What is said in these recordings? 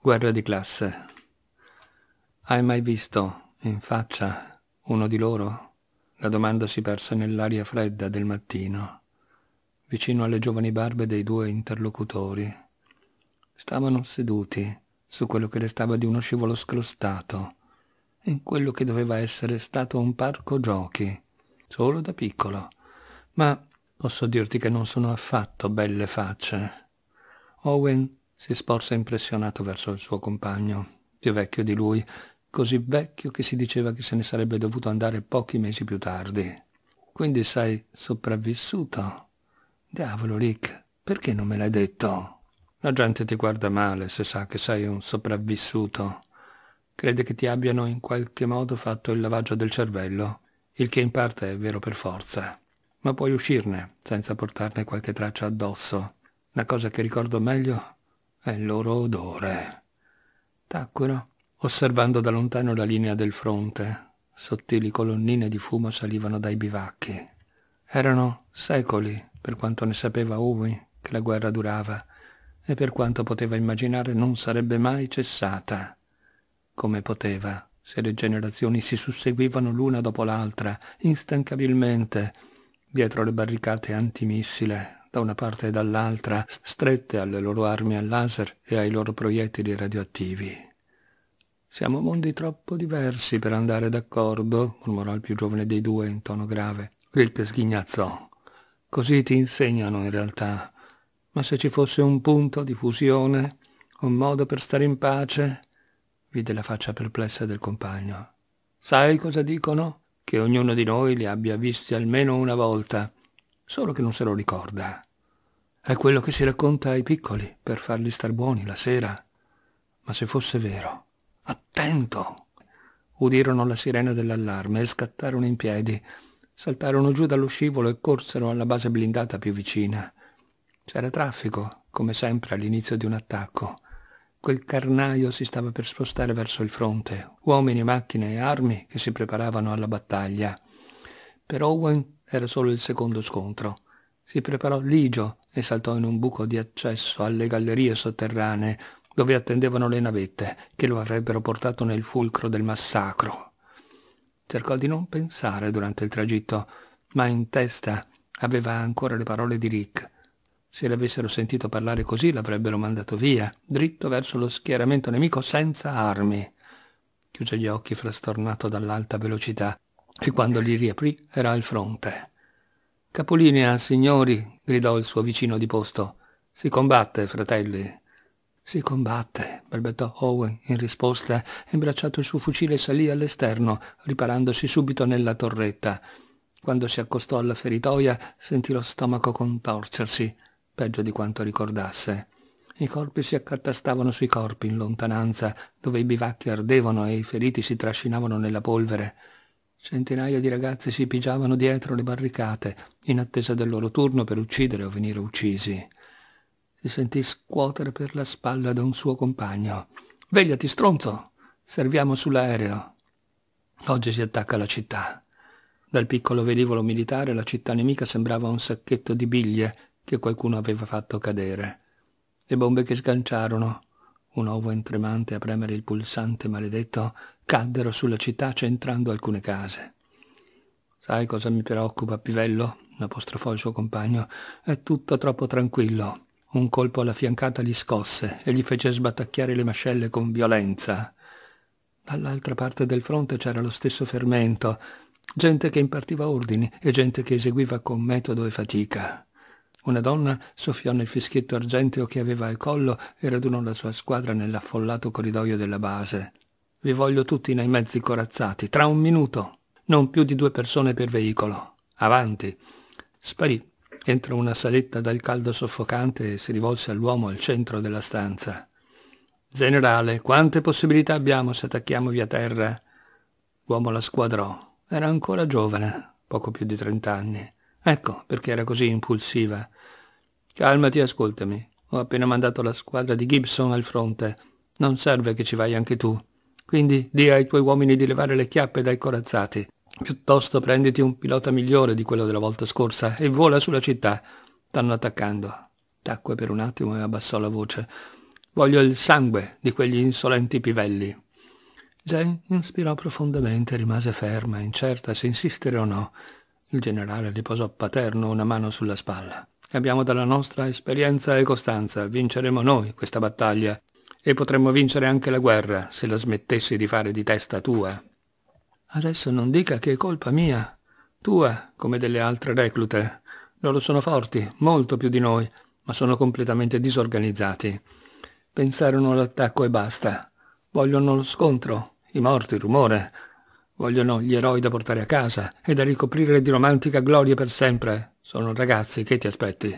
Guerra di classe. Hai mai visto in faccia uno di loro? La domanda si perse nell'aria fredda del mattino, vicino alle giovani barbe dei due interlocutori. Stavano seduti su quello che restava di uno scivolo scrostato, in quello che doveva essere stato un parco giochi, solo da piccolo. Ma posso dirti che non sono affatto belle facce. Owen si sporse impressionato verso il suo compagno, più vecchio di lui, così vecchio che si diceva che se ne sarebbe dovuto andare pochi mesi più tardi. Quindi sei sopravvissuto? Diavolo, Rick, perché non me l'hai detto? La gente ti guarda male se sa che sei un sopravvissuto. Crede che ti abbiano in qualche modo fatto il lavaggio del cervello, il che in parte è vero per forza. Ma puoi uscirne senza portarne qualche traccia addosso. La cosa che ricordo meglio e il loro odore. Tacquero, osservando da lontano la linea del fronte. Sottili colonnine di fumo salivano dai bivacchi. Erano secoli, per quanto ne sapeva Uwe, che la guerra durava, e per quanto poteva immaginare non sarebbe mai cessata. Come poteva, se le generazioni si susseguivano l'una dopo l'altra, instancabilmente, dietro le barricate antimissile da una parte e dall'altra, strette alle loro armi al laser e ai loro proiettili radioattivi. Siamo mondi troppo diversi per andare d'accordo, mormorò il più giovane dei due in tono grave. Rick sghignazzò. Così ti insegnano in realtà. Ma se ci fosse un punto di fusione, un modo per stare in pace, vide la faccia perplessa del compagno. Sai cosa dicono? Che ognuno di noi li abbia visti almeno una volta solo che non se lo ricorda. È quello che si racconta ai piccoli per farli star buoni la sera. Ma se fosse vero, attento! Udirono la sirena dell'allarme e scattarono in piedi. Saltarono giù dallo scivolo e corsero alla base blindata più vicina. C'era traffico, come sempre all'inizio di un attacco. Quel carnaio si stava per spostare verso il fronte, uomini, macchine e armi che si preparavano alla battaglia. Per Owen era solo il secondo scontro. Si preparò ligio e saltò in un buco di accesso alle gallerie sotterranee dove attendevano le navette che lo avrebbero portato nel fulcro del massacro. Cercò di non pensare durante il tragitto, ma in testa aveva ancora le parole di Rick. Se l'avessero sentito parlare così l'avrebbero mandato via, dritto verso lo schieramento nemico senza armi. Chiuse gli occhi frastornato dall'alta velocità e quando li riaprì era al fronte. Capolinea, signori, gridò il suo vicino di posto. Si combatte, fratelli. Si combatte, balbettò Owen in risposta e bracciato il suo fucile salì all'esterno, riparandosi subito nella torretta. Quando si accostò alla feritoia sentì lo stomaco contorcersi, peggio di quanto ricordasse. I corpi si accatastavano sui corpi in lontananza, dove i bivacchi ardevano e i feriti si trascinavano nella polvere. Centinaia di ragazzi si pigiavano dietro le barricate, in attesa del loro turno per uccidere o venire uccisi. Si sentì scuotere per la spalla da un suo compagno. Vegliati, stronzo! Serviamo sull'aereo. Oggi si attacca la città. Dal piccolo velivolo militare la città nemica sembrava un sacchetto di biglie che qualcuno aveva fatto cadere. Le bombe che sganciarono un ovo intremante a premere il pulsante maledetto, caddero sulla città centrando alcune case. Sai cosa mi preoccupa, Pivello? apostrofò il suo compagno. È tutto troppo tranquillo. Un colpo alla fiancata gli scosse e gli fece sbattacchiare le mascelle con violenza. Dall'altra parte del fronte c'era lo stesso fermento, gente che impartiva ordini e gente che eseguiva con metodo e fatica. Una donna soffiò nel fischietto argenteo che aveva al collo e radunò la sua squadra nell'affollato corridoio della base. Vi voglio tutti nei mezzi corazzati, tra un minuto. Non più di due persone per veicolo. Avanti. Sparì entro una saletta dal caldo soffocante e si rivolse all'uomo al centro della stanza. Generale, quante possibilità abbiamo se attacchiamo via terra? L'uomo la squadrò. Era ancora giovane, poco più di trent'anni. Ecco perché era così impulsiva. Calmati e ascoltami. Ho appena mandato la squadra di Gibson al fronte. Non serve che ci vai anche tu. Quindi di ai tuoi uomini di levare le chiappe dai corazzati. Piuttosto prenditi un pilota migliore di quello della volta scorsa e vola sulla città. Stanno attaccando. Tacque per un attimo e abbassò la voce. Voglio il sangue di quegli insolenti pivelli. Jane inspirò profondamente e rimase ferma, incerta se insistere o no. Il generale riposò paterno una mano sulla spalla. Abbiamo dalla nostra esperienza e costanza, vinceremo noi questa battaglia e potremmo vincere anche la guerra se la smettessi di fare di testa tua. Adesso non dica che è colpa mia, tua come delle altre reclute. Loro sono forti, molto più di noi, ma sono completamente disorganizzati. Pensarono all'attacco e basta. Vogliono lo scontro, i morti, il rumore, Vogliono gli eroi da portare a casa e da ricoprire di romantica gloria per sempre. Sono ragazzi, che ti aspetti?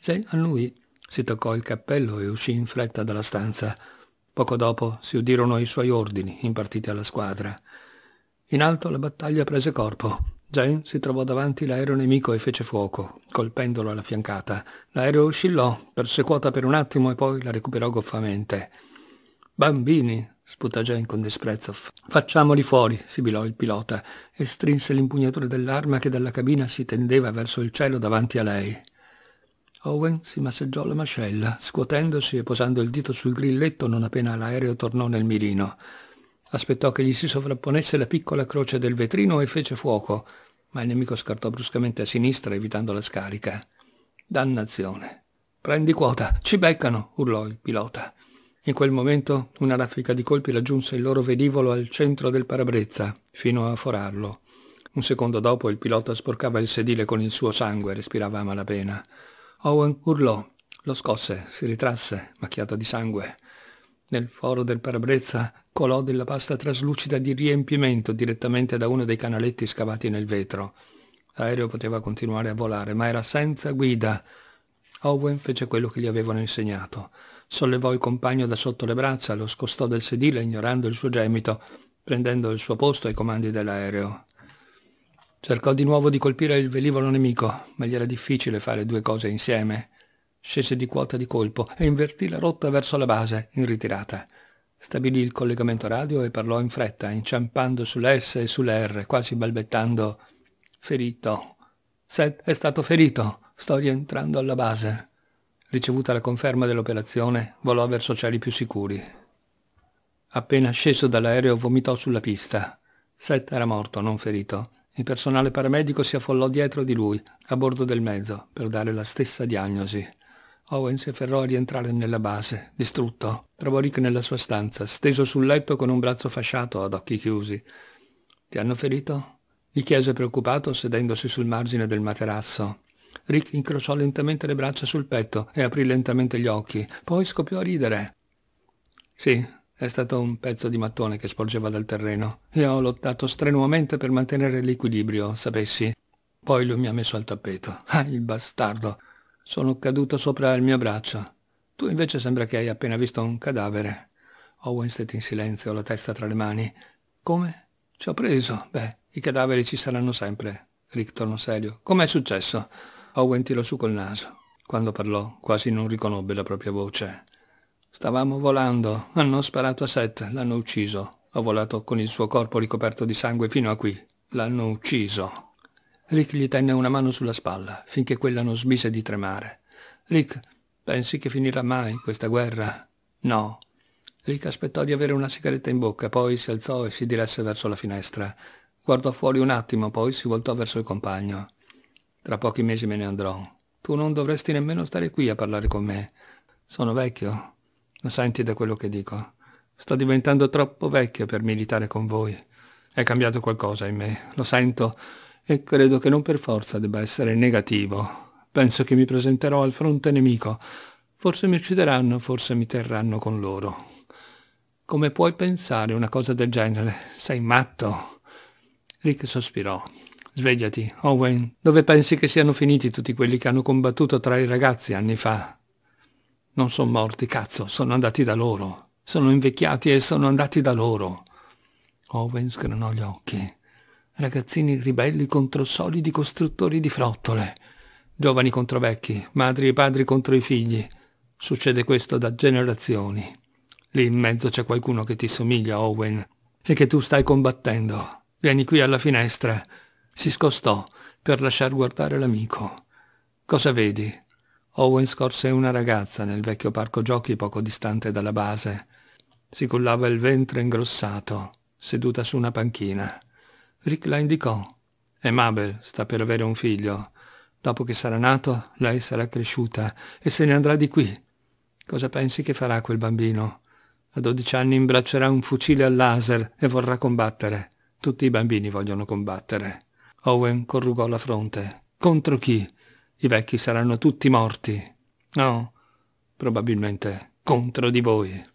Jane annui, si toccò il cappello e uscì in fretta dalla stanza. Poco dopo si udirono i suoi ordini, impartiti alla squadra. In alto la battaglia prese corpo. Jane si trovò davanti l'aereo nemico e fece fuoco, colpendolo alla fiancata. L'aereo oscillò, perse per un attimo e poi la recuperò goffamente. Bambini, sputò Jane con disprezzo. Facciamoli fuori, sibilò il pilota e strinse l'impugnatura dell'arma che dalla cabina si tendeva verso il cielo davanti a lei. Owen si masseggiò la mascella, scuotendosi e posando il dito sul grilletto non appena l'aereo tornò nel mirino. Aspettò che gli si sovrapponesse la piccola croce del vetrino e fece fuoco, ma il nemico scartò bruscamente a sinistra evitando la scarica. Dannazione. Prendi quota, ci beccano, urlò il pilota. In quel momento una raffica di colpi raggiunse il loro velivolo al centro del parabrezza, fino a forarlo. Un secondo dopo il pilota sporcava il sedile con il suo sangue e respirava a malapena. Owen urlò, lo scosse, si ritrasse, macchiato di sangue. Nel foro del parabrezza colò della pasta traslucida di riempimento direttamente da uno dei canaletti scavati nel vetro. L'aereo poteva continuare a volare, ma era senza guida. Owen fece quello che gli avevano insegnato sollevò il compagno da sotto le braccia, lo scostò dal sedile ignorando il suo gemito, prendendo il suo posto ai comandi dell'aereo. Cercò di nuovo di colpire il velivolo nemico, ma gli era difficile fare due cose insieme. Scese di quota di colpo e invertì la rotta verso la base, in ritirata. Stabilì il collegamento radio e parlò in fretta, inciampando sull'S e sull'R, quasi balbettando «Ferito! Seth è stato ferito! Sto rientrando alla base!» Ricevuta la conferma dell'operazione, volò verso cieli più sicuri. Appena sceso dall'aereo vomitò sulla pista. Seth era morto, non ferito. Il personale paramedico si affollò dietro di lui, a bordo del mezzo, per dare la stessa diagnosi. Owen si afferrò a rientrare nella base, distrutto. Trovò Rick nella sua stanza, steso sul letto con un braccio fasciato ad occhi chiusi. Ti hanno ferito? gli chiese preoccupato sedendosi sul margine del materasso. Rick incrociò lentamente le braccia sul petto e aprì lentamente gli occhi. Poi scoppiò a ridere. Sì, è stato un pezzo di mattone che sporgeva dal terreno. Io ho lottato strenuamente per mantenere l'equilibrio, sapessi. Poi lui mi ha messo al tappeto. Ah, il bastardo. Sono caduto sopra il mio braccio. Tu invece sembra che hai appena visto un cadavere. Owen stette in silenzio, la testa tra le mani. Come? Ci ho preso. Beh, i cadaveri ci saranno sempre. Rick tornò serio. Com'è successo? Owen tirò su col naso. Quando parlò, quasi non riconobbe la propria voce. Stavamo volando, hanno sparato a Seth, l'hanno ucciso. Ho volato con il suo corpo ricoperto di sangue fino a qui. L'hanno ucciso. Rick gli tenne una mano sulla spalla, finché quella non smise di tremare. Rick, pensi che finirà mai questa guerra? No. Rick aspettò di avere una sigaretta in bocca, poi si alzò e si diresse verso la finestra. Guardò fuori un attimo, poi si voltò verso il compagno. Tra pochi mesi me ne andrò. Tu non dovresti nemmeno stare qui a parlare con me. Sono vecchio. Lo senti da quello che dico. Sto diventando troppo vecchio per militare con voi. È cambiato qualcosa in me, lo sento, e credo che non per forza debba essere negativo. Penso che mi presenterò al fronte nemico. Forse mi uccideranno, forse mi terranno con loro. Come puoi pensare una cosa del genere? Sei matto? Rick sospirò. Svegliati, Owen, dove pensi che siano finiti tutti quelli che hanno combattuto tra i ragazzi anni fa? Non sono morti, cazzo, sono andati da loro. Sono invecchiati e sono andati da loro. Owen sgranò gli occhi. Ragazzini ribelli contro solidi costruttori di frottole. Giovani contro vecchi, madri e padri contro i figli. Succede questo da generazioni. Lì in mezzo c'è qualcuno che ti somiglia, Owen, e che tu stai combattendo. Vieni qui alla finestra si scostò per lasciar guardare l'amico. Cosa vedi? Owen scorse una ragazza nel vecchio parco giochi poco distante dalla base. Si cullava il ventre ingrossato, seduta su una panchina. Rick la indicò. E Mabel sta per avere un figlio. Dopo che sarà nato, lei sarà cresciuta e se ne andrà di qui. Cosa pensi che farà quel bambino? A dodici anni imbraccerà un fucile a laser e vorrà combattere. Tutti i bambini vogliono combattere. Owen corrugò la fronte. Contro chi? I vecchi saranno tutti morti. No, probabilmente contro di voi.